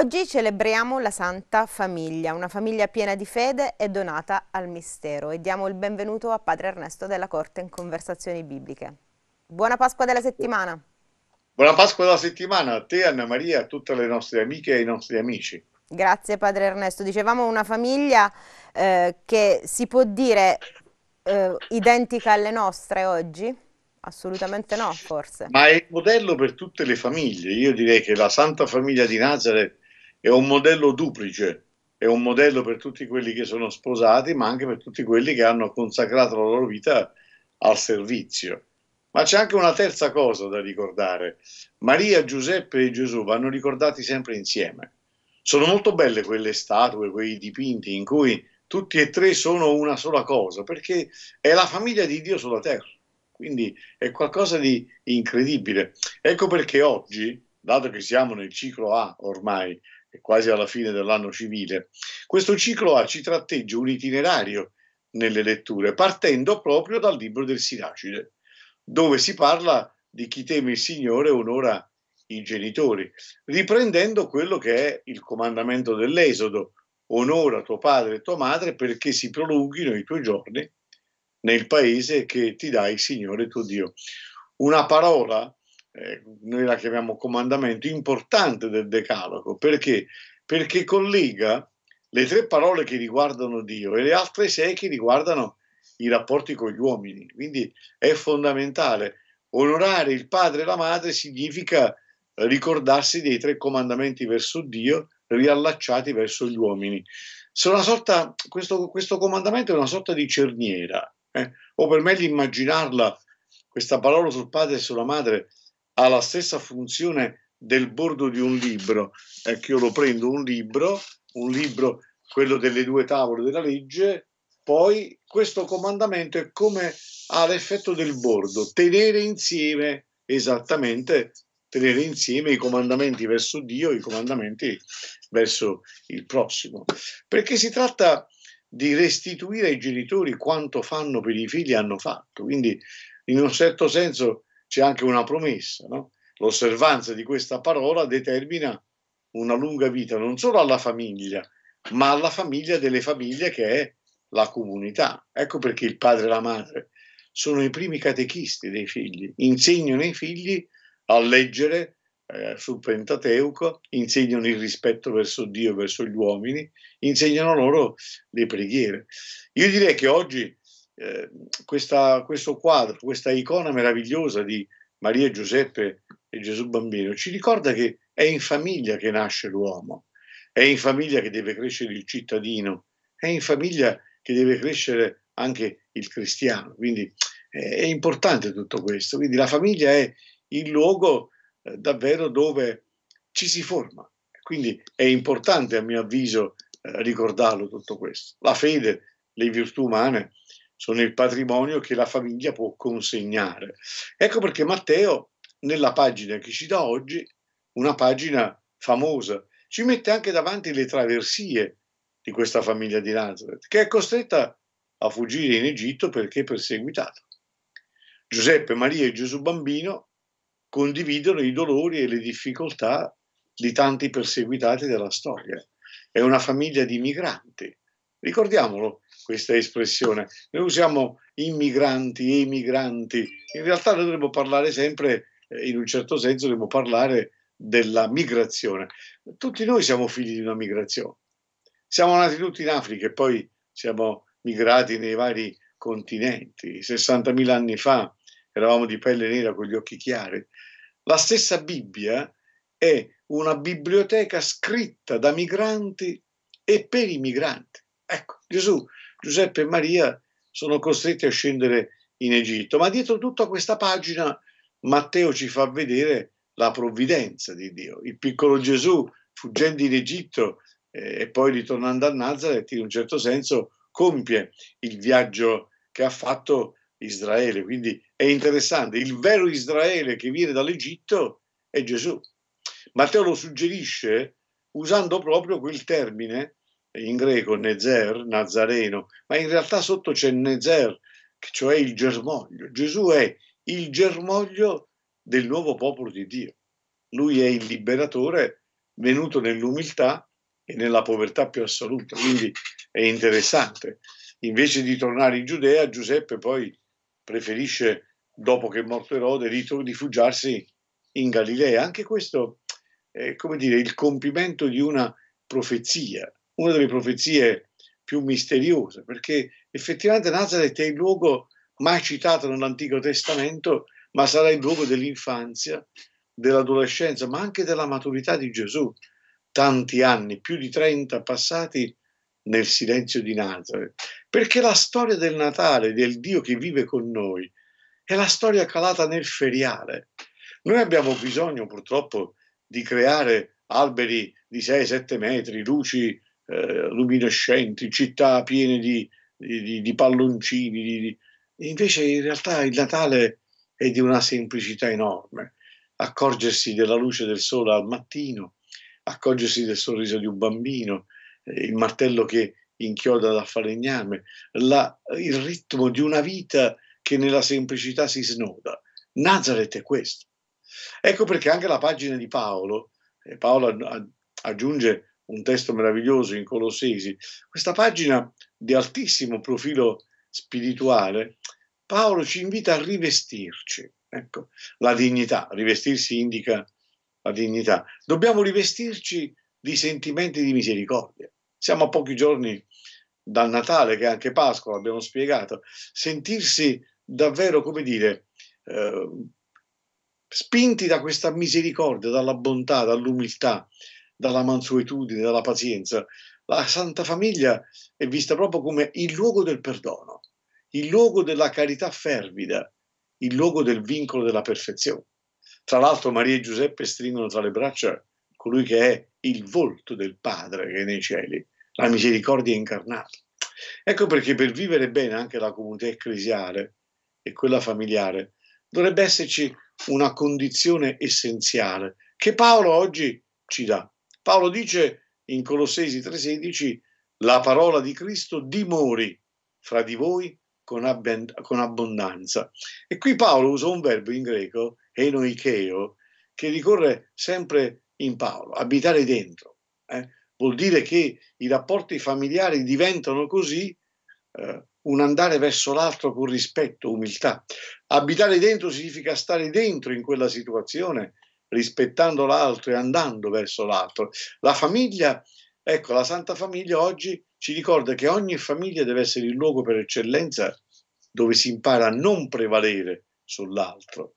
Oggi celebriamo la Santa Famiglia, una famiglia piena di fede e donata al mistero e diamo il benvenuto a Padre Ernesto della Corte in Conversazioni Bibliche. Buona Pasqua della settimana! Buona Pasqua della settimana a te, Anna Maria, a tutte le nostre amiche e i nostri amici. Grazie Padre Ernesto. Dicevamo una famiglia eh, che si può dire eh, identica alle nostre oggi? Assolutamente no, forse. Ma è il modello per tutte le famiglie. Io direi che la Santa Famiglia di Nazareth è un modello duplice, è un modello per tutti quelli che sono sposati, ma anche per tutti quelli che hanno consacrato la loro vita al servizio. Ma c'è anche una terza cosa da ricordare. Maria, Giuseppe e Gesù vanno ricordati sempre insieme. Sono molto belle quelle statue, quei dipinti in cui tutti e tre sono una sola cosa, perché è la famiglia di Dio sulla terra. Quindi è qualcosa di incredibile. Ecco perché oggi, dato che siamo nel ciclo A ormai, quasi alla fine dell'anno civile, questo ciclo A ci tratteggia un itinerario nelle letture, partendo proprio dal libro del Sinacide, dove si parla di chi teme il Signore onora i genitori, riprendendo quello che è il comandamento dell'Esodo, onora tuo padre e tua madre perché si prolunghino i tuoi giorni nel paese che ti dà il Signore tuo Dio. Una parola eh, noi la chiamiamo comandamento importante del decalogo, perché? Perché collega le tre parole che riguardano Dio e le altre sei che riguardano i rapporti con gli uomini. Quindi è fondamentale. Onorare il padre e la madre significa ricordarsi dei tre comandamenti verso Dio riallacciati verso gli uomini. Sorta, questo, questo, comandamento è una sorta di cerniera, eh? o per meglio immaginarla, questa parola sul padre e sulla madre ha la stessa funzione del bordo di un libro, è ecco, che io lo prendo un libro, un libro, quello delle due tavole della legge, poi questo comandamento è come ha l'effetto del bordo, tenere insieme esattamente tenere insieme i comandamenti verso Dio i comandamenti verso il prossimo. Perché si tratta di restituire ai genitori quanto fanno per i figli hanno fatto. Quindi, in un certo senso, c'è anche una promessa, no? L'osservanza di questa parola determina una lunga vita non solo alla famiglia, ma alla famiglia delle famiglie che è la comunità. Ecco perché il padre e la madre sono i primi catechisti dei figli, insegnano ai figli a leggere eh, sul Pentateuco, insegnano il rispetto verso Dio e verso gli uomini, insegnano loro le preghiere. Io direi che oggi eh, questa, questo quadro, questa icona meravigliosa di Maria e Giuseppe e Gesù bambino, ci ricorda che è in famiglia che nasce l'uomo, è in famiglia che deve crescere il cittadino, è in famiglia che deve crescere anche il cristiano. Quindi eh, è importante tutto questo. Quindi la famiglia è il luogo eh, davvero dove ci si forma. Quindi è importante, a mio avviso, ricordarlo tutto questo. La fede, le virtù umane sono il patrimonio che la famiglia può consegnare. Ecco perché Matteo, nella pagina che ci dà oggi, una pagina famosa, ci mette anche davanti le traversie di questa famiglia di Nazareth, che è costretta a fuggire in Egitto perché perseguitata. Giuseppe, Maria e Gesù bambino condividono i dolori e le difficoltà di tanti perseguitati della storia. È una famiglia di migranti. Ricordiamolo, questa espressione. Noi usiamo immigranti, emigranti, in realtà noi dovremmo parlare sempre, eh, in un certo senso, dovremmo parlare della migrazione. Tutti noi siamo figli di una migrazione. Siamo nati tutti in Africa e poi siamo migrati nei vari continenti. 60.000 anni fa eravamo di pelle nera con gli occhi chiari. La stessa Bibbia è una biblioteca scritta da migranti e per i migranti. Ecco, Gesù Giuseppe e Maria sono costretti a scendere in Egitto. Ma dietro tutta questa pagina Matteo ci fa vedere la provvidenza di Dio. Il piccolo Gesù, fuggendo in Egitto eh, e poi ritornando a Nazareth, in un certo senso compie il viaggio che ha fatto Israele. Quindi è interessante, il vero Israele che viene dall'Egitto è Gesù. Matteo lo suggerisce usando proprio quel termine in greco Nezer, Nazareno, ma in realtà sotto c'è Nezer, cioè il germoglio. Gesù è il germoglio del nuovo popolo di Dio. Lui è il liberatore venuto nell'umiltà e nella povertà più assoluta. Quindi è interessante. Invece di tornare in Giudea, Giuseppe poi preferisce, dopo che è morto Erode, rifugiarsi in Galilea. Anche questo è come dire il compimento di una profezia una delle profezie più misteriose, perché effettivamente Nazareth è il luogo mai citato nell'Antico Testamento, ma sarà il luogo dell'infanzia, dell'adolescenza, ma anche della maturità di Gesù. Tanti anni, più di 30 passati nel silenzio di Nazareth, perché la storia del Natale, del Dio che vive con noi, è la storia calata nel feriale. Noi abbiamo bisogno purtroppo di creare alberi di 6-7 metri, luci eh, luminescenti, città piene di, di, di palloncini. Di, invece in realtà il Natale è di una semplicità enorme. Accorgersi della luce del sole al mattino, accorgersi del sorriso di un bambino, eh, il martello che inchioda dal falegname, la, il ritmo di una vita che nella semplicità si snoda. Nazareth è questo. Ecco perché anche la pagina di Paolo, eh, Paolo aggiunge un testo meraviglioso in Colossesi, questa pagina di altissimo profilo spirituale, Paolo ci invita a rivestirci, ecco, la dignità, rivestirsi indica la dignità, dobbiamo rivestirci di sentimenti di misericordia. Siamo a pochi giorni dal Natale, che è anche Pasqua, abbiamo spiegato, sentirsi davvero, come dire, eh, spinti da questa misericordia, dalla bontà, dall'umiltà, dalla mansuetudine, dalla pazienza, la Santa Famiglia è vista proprio come il luogo del perdono, il luogo della carità fervida, il luogo del vincolo della perfezione. Tra l'altro Maria e Giuseppe stringono tra le braccia colui che è il volto del Padre che è nei cieli, la misericordia incarnata. Ecco perché per vivere bene anche la comunità ecclesiale e quella familiare dovrebbe esserci una condizione essenziale che Paolo oggi ci dà, Paolo dice in Colossesi 3:16 la parola di Cristo dimori fra di voi con, ab- con abbondanza. E qui Paolo usa un verbo in greco, enoicheo, che ricorre sempre in Paolo, abitare dentro. Eh? Vuol dire che i rapporti familiari diventano così eh, un andare verso l'altro con rispetto, umiltà. Abitare dentro significa stare dentro in quella situazione, rispettando l'altro e andando verso l'altro. La famiglia, ecco, la Santa Famiglia oggi ci ricorda che ogni famiglia deve essere il luogo per eccellenza dove si impara a non prevalere sull'altro,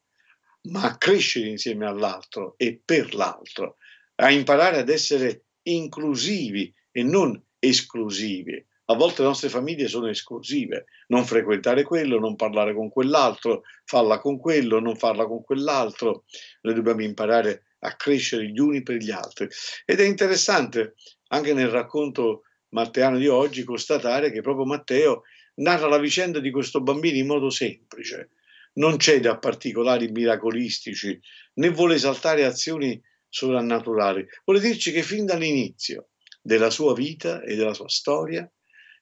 ma a crescere insieme all'altro e per l'altro, a imparare ad essere inclusivi e non esclusivi, a volte le nostre famiglie sono esclusive, non frequentare quello, non parlare con quell'altro, farla con quello, non farla con quell'altro. Noi dobbiamo imparare a crescere gli uni per gli altri. Ed è interessante anche nel racconto matteano di oggi constatare che proprio Matteo narra la vicenda di questo bambino in modo semplice, non cede a particolari miracolistici, né vuole esaltare azioni sovrannaturali. Vuole dirci che fin dall'inizio della sua vita e della sua storia,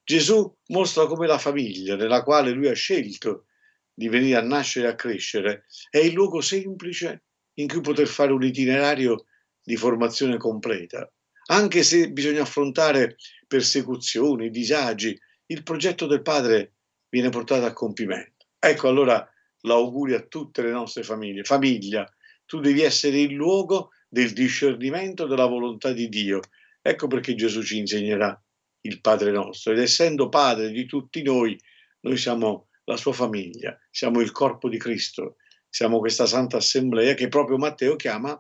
Gesù mostra come la famiglia nella quale lui ha scelto di venire a nascere e a crescere è il luogo semplice in cui poter fare un itinerario di formazione completa, anche se bisogna affrontare persecuzioni, disagi, il progetto del Padre viene portato a compimento. Ecco allora l'augurio a tutte le nostre famiglie. Famiglia, tu devi essere il luogo del discernimento della volontà di Dio. Ecco perché Gesù ci insegnerà il Padre nostro ed essendo Padre di tutti noi, noi siamo la sua famiglia, siamo il corpo di Cristo, siamo questa santa assemblea che proprio Matteo chiama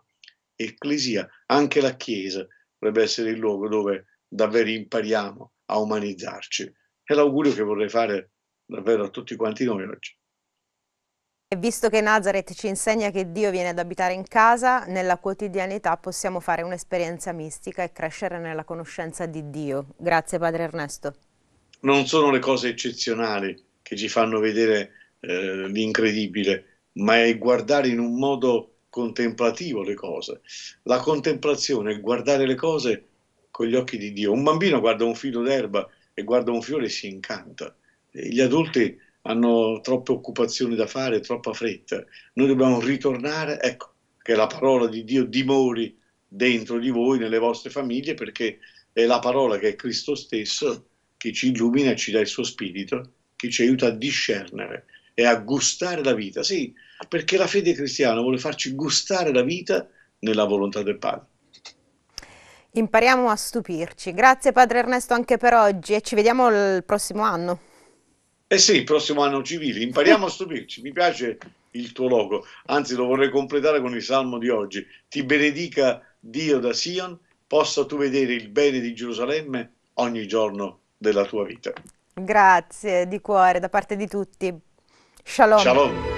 ecclesia, anche la Chiesa dovrebbe essere il luogo dove davvero impariamo a umanizzarci. È l'augurio che vorrei fare davvero a tutti quanti noi oggi. E visto che Nazareth ci insegna che Dio viene ad abitare in casa, nella quotidianità possiamo fare un'esperienza mistica e crescere nella conoscenza di Dio. Grazie Padre Ernesto. Non sono le cose eccezionali che ci fanno vedere eh, l'incredibile, ma è guardare in un modo contemplativo le cose. La contemplazione è guardare le cose con gli occhi di Dio. Un bambino guarda un filo d'erba e guarda un fiore e si incanta. Gli adulti hanno troppe occupazioni da fare, troppa fretta. Noi dobbiamo ritornare, ecco, che la parola di Dio dimori dentro di voi, nelle vostre famiglie, perché è la parola che è Cristo stesso che ci illumina, e ci dà il suo spirito, che ci aiuta a discernere e a gustare la vita. Sì, perché la fede cristiana vuole farci gustare la vita nella volontà del Padre. Impariamo a stupirci. Grazie Padre Ernesto anche per oggi e ci vediamo il prossimo anno. Eh sì, il prossimo anno civile, impariamo a stupirci, mi piace il tuo logo, anzi lo vorrei completare con il salmo di oggi. Ti benedica Dio da Sion, possa tu vedere il bene di Gerusalemme ogni giorno della tua vita. Grazie di cuore da parte di tutti. Shalom. Shalom.